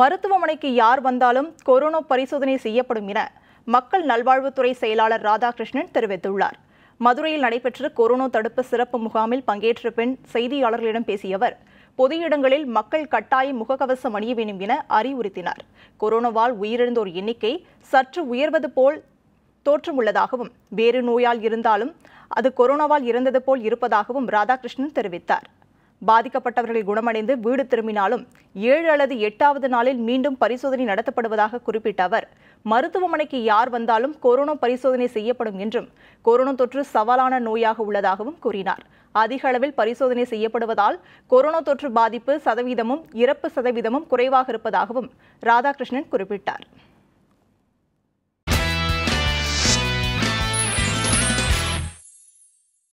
மருத்துவமனைக்கு யார் வந்தாலும் கொரோனா பரிசோதனை செய்யப்படும் என மக்கள் நல்வாழ்வுத்துறை செயலாளர் ராதாகிருஷ்ணன் தெரிவித்துள்ளார் மதுரையில் நடைபெற்ற கொரோனா தடுப்பு சிறப்பு முகாமில் பங்கேற்ற பின் செய்தியாளர்களிடம் பேசிய அவர் பொது இடங்களில் மக்கள் கட்டாயம் முகக்கவசம் அணிய வேண்டும் என அறிவுறுத்தினார் கொரோனாவால் உயிரிழந்தோர் எண்ணிக்கை சற்று உயர்வது போல் தோற்றமுள்ளதாகவும் வேறு நோயால் இருந்தாலும் அது கொரோனாவால் இறந்தது போல் இருப்பதாகவும் ராதாகிருஷ்ணன் தெரிவித்தார் பாதிக்கப்பட்டவர்கள் குணமடைந்து வீடு திரும்பினாலும் ஏழு அல்லது எட்டாவது நாளில் மீண்டும் பரிசோதனை நடத்தப்படுவதாக குறிப்பிட்ட அவர் மருத்துவமனைக்கு யார் வந்தாலும் கொரோனா பரிசோதனை செய்யப்படும் என்றும் கொரோனா தொற்று சவாலான நோயாக உள்ளதாகவும் கூறினார் அதிக அளவில் பரிசோதனை செய்யப்படுவதால் கொரோனா தொற்று பாதிப்பு சதவீதமும் இறப்பு சதவீதமும் குறைவாக இருப்பதாகவும் ராதாகிருஷ்ணன் குறிப்பிட்டார்